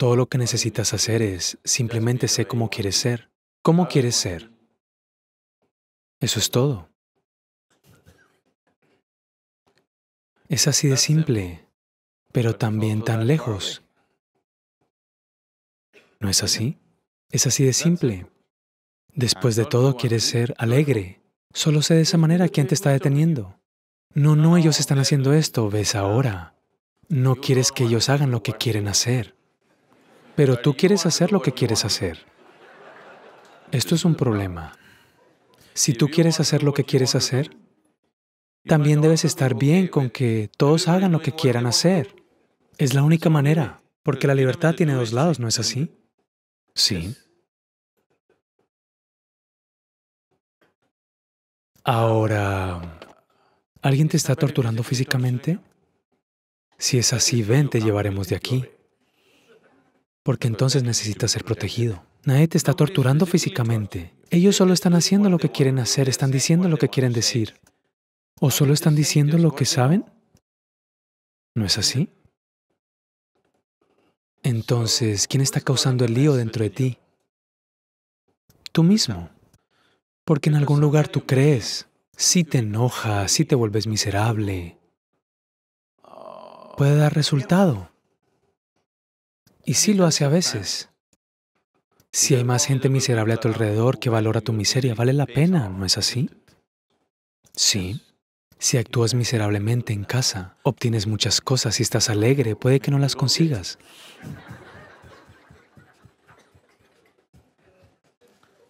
Todo lo que necesitas hacer es, simplemente sé cómo quieres ser. ¿Cómo quieres ser? Eso es todo. Es así de simple, pero también tan lejos. ¿No es así? Es así de simple. Después de todo, quieres ser alegre. Solo sé de esa manera quién te está deteniendo. No, no, ellos están haciendo esto, ves ahora. No quieres que ellos hagan lo que quieren hacer pero tú quieres hacer lo que quieres hacer. Esto es un problema. Si tú quieres hacer lo que quieres hacer, también debes estar bien con que todos hagan lo que quieran hacer. Es la única manera, porque la libertad tiene dos lados, ¿no es así? Sí. Ahora, ¿alguien te está torturando físicamente? Si es así, ven, te llevaremos de aquí porque entonces necesitas ser protegido. Nae te está torturando físicamente. Ellos solo están haciendo lo que quieren hacer, están diciendo lo que quieren decir. ¿O solo están diciendo lo que saben? ¿No es así? Entonces, ¿quién está causando el lío dentro de ti? Tú mismo. Porque en algún lugar tú crees. Si te enojas, si te vuelves miserable, ah. puede dar resultado. Y sí lo hace a veces. Si hay más gente miserable a tu alrededor que valora tu miseria, vale la pena, ¿no es así? Sí. Si actúas miserablemente en casa, obtienes muchas cosas y estás alegre, puede que no las consigas.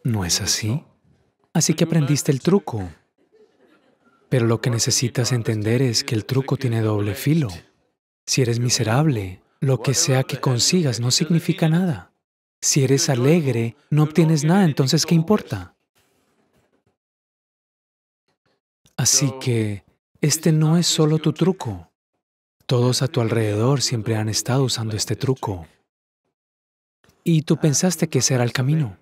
¿No es así? Así que aprendiste el truco. Pero lo que necesitas entender es que el truco tiene doble filo. Si eres miserable, lo que sea que consigas no significa nada. Si eres alegre, no obtienes nada, entonces ¿qué importa? Así que este no es solo tu truco. Todos a tu alrededor siempre han estado usando este truco. Y tú pensaste que ese era el camino.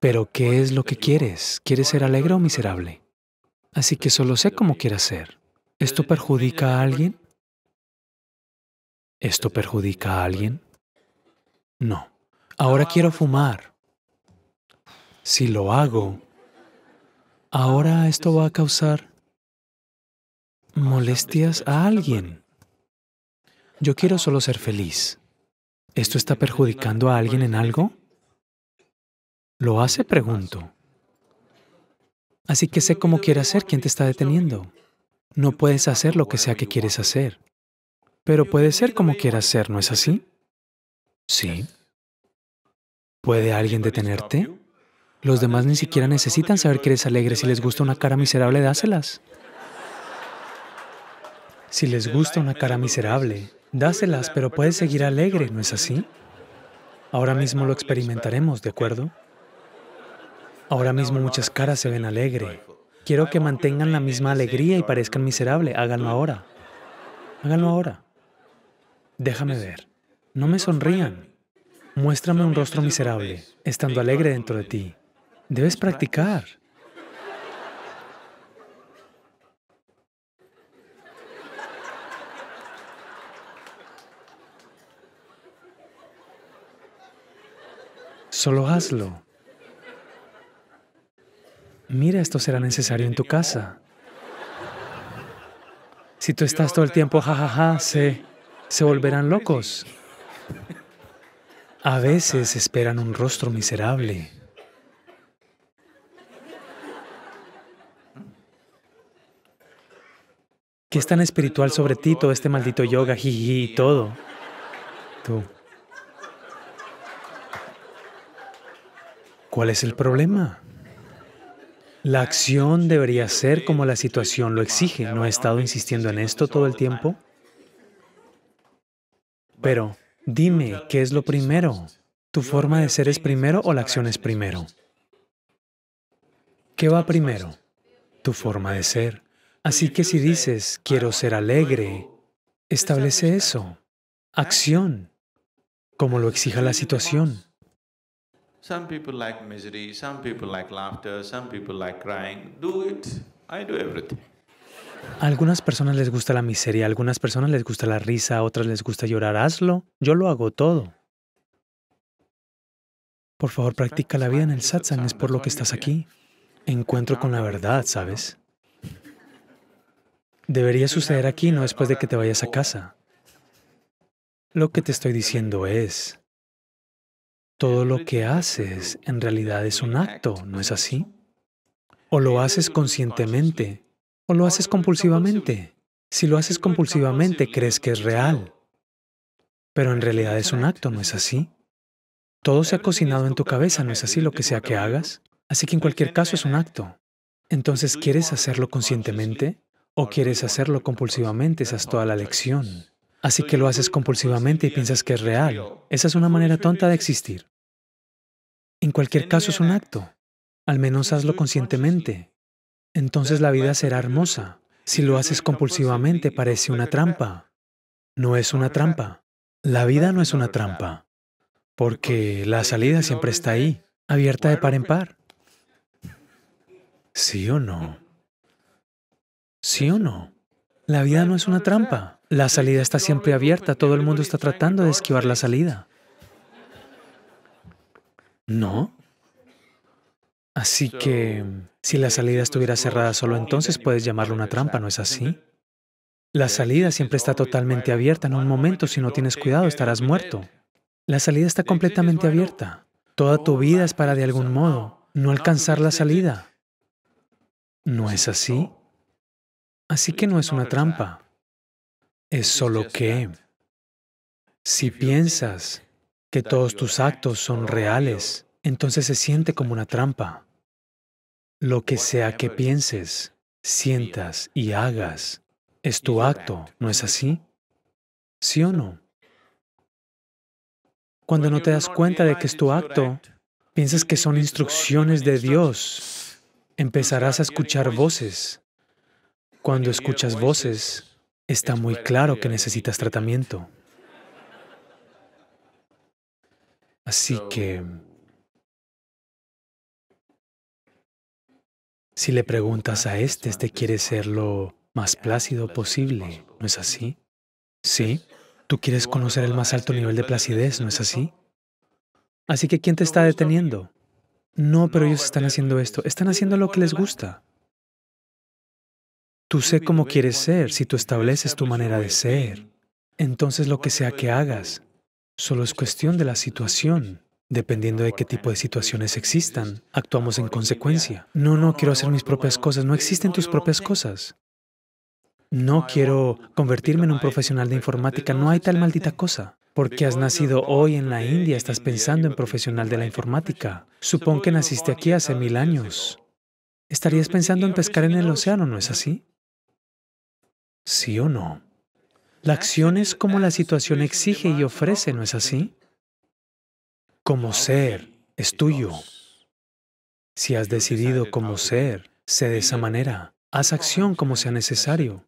Pero ¿qué es lo que quieres? ¿Quieres ser alegre o miserable? Así que solo sé cómo quieras ser. ¿Esto perjudica a alguien? ¿Esto perjudica a alguien? No. Ahora quiero fumar. Si lo hago, ahora esto va a causar molestias a alguien. Yo quiero solo ser feliz. ¿Esto está perjudicando a alguien en algo? ¿Lo hace? Pregunto. Así que sé cómo quiere hacer quien te está deteniendo. No puedes hacer lo que sea que quieres hacer. Pero puede ser como quieras ser, ¿no es así? Sí. ¿Puede alguien detenerte? Los demás ni siquiera necesitan saber que eres alegre. Si les gusta una cara miserable, dáselas. Si les gusta una cara miserable, dáselas, pero puedes seguir alegre, ¿no es así? Ahora mismo lo experimentaremos, ¿de acuerdo? Ahora mismo muchas caras se ven alegre. Quiero que mantengan la misma alegría y parezcan miserable. Háganlo ahora. Háganlo ahora. Déjame ver. No me sonrían. Muéstrame un rostro miserable, estando alegre dentro de ti. Debes practicar. Solo hazlo. Mira, esto será necesario en tu casa. Si tú estás todo el tiempo, jajaja, ja, ja, sé se volverán locos. A veces esperan un rostro miserable. ¿Qué es tan espiritual sobre ti todo este maldito yoga, jiji y todo? Tú. ¿Cuál es el problema? La acción debería ser como la situación lo exige. ¿No he estado insistiendo en esto todo el tiempo? Pero dime, ¿qué es lo primero? ¿Tu forma de ser es primero o la acción es primero? ¿Qué va primero? Tu forma de ser. Así que si dices, quiero ser alegre, establece eso. Acción, como lo exija la situación. Some people like misery, some laughter, some people like crying. Do it. I do a algunas personas les gusta la miseria, a algunas personas les gusta la risa, a otras les gusta llorar. Hazlo, yo lo hago todo. Por favor, pues practica la vida en el satsang, es por lo que estás aquí. Encuentro con la verdad, ¿sabes? Debería pues suceder aquí, no después de que te vayas a casa. Lo que te estoy diciendo es, todo lo que haces en realidad es un acto, ¿no es así? O lo haces conscientemente o lo haces compulsivamente. Si lo haces compulsivamente, crees que es real. Pero en realidad es un acto, ¿no es así? Todo se ha cocinado en tu cabeza, ¿no es así lo que sea que hagas? Así que en cualquier caso es un acto. Entonces, ¿quieres hacerlo conscientemente o quieres hacerlo compulsivamente? Esa es toda la lección. Así que lo haces compulsivamente y piensas que es real. Esa es una manera tonta de existir. En cualquier caso es un acto. Al menos hazlo conscientemente entonces la vida será hermosa. Si lo haces compulsivamente, parece una trampa. No es una trampa. La vida no es una trampa, porque la salida siempre está ahí, abierta de par en par. ¿Sí o no? ¿Sí o no? La vida no es una trampa. La salida está siempre abierta. Todo el mundo está tratando de esquivar la salida. ¿No? Así que, mm, si la eh, salida estuviera cerrada solo entonces puedes llamarlo una trampa, ¿no es así? La salida siempre está totalmente abierta. En un momento, si no tienes cuidado, estarás muerto. La salida está completamente abierta. Toda tu vida es para, de algún modo, no alcanzar la salida. ¿No es así? Así que no es una trampa. Es solo que, si piensas que todos tus actos son reales, entonces se siente como una trampa. Lo que sea que pienses, sientas y hagas es tu acto, ¿no es así? ¿Sí o no? Cuando no te das cuenta de que es tu acto, piensas que son instrucciones de Dios. Empezarás a escuchar voces. Cuando escuchas voces, está muy claro que necesitas tratamiento. Así que Si le preguntas a este, este quiere ser lo más plácido posible, ¿no es así? Sí, tú quieres conocer el más alto nivel de placidez, ¿no es así? Así que ¿quién te está deteniendo? No, pero ellos están haciendo esto, están haciendo lo que les gusta. Tú sé cómo quieres ser si tú estableces tu manera de ser. Entonces lo que sea que hagas, solo es cuestión de la situación. Dependiendo de qué tipo de este situaciones existan, actuamos en consecuencia. No, no, quiero hacer mis propias cosas. No existen tus propias cosas. No quiero convertirme en un profesional de informática. No hay tal maldita cosa. Porque has nacido hoy en la India, estás pensando en profesional de la informática. Supón que naciste aquí hace mil años. Estarías pensando en pescar en el océano, ¿no es así? ¿Sí o no? La acción es como la situación exige y ofrece, ¿no es así? como ser es tuyo. Si has decidido como ser, sé de esa manera. Haz acción como sea necesario.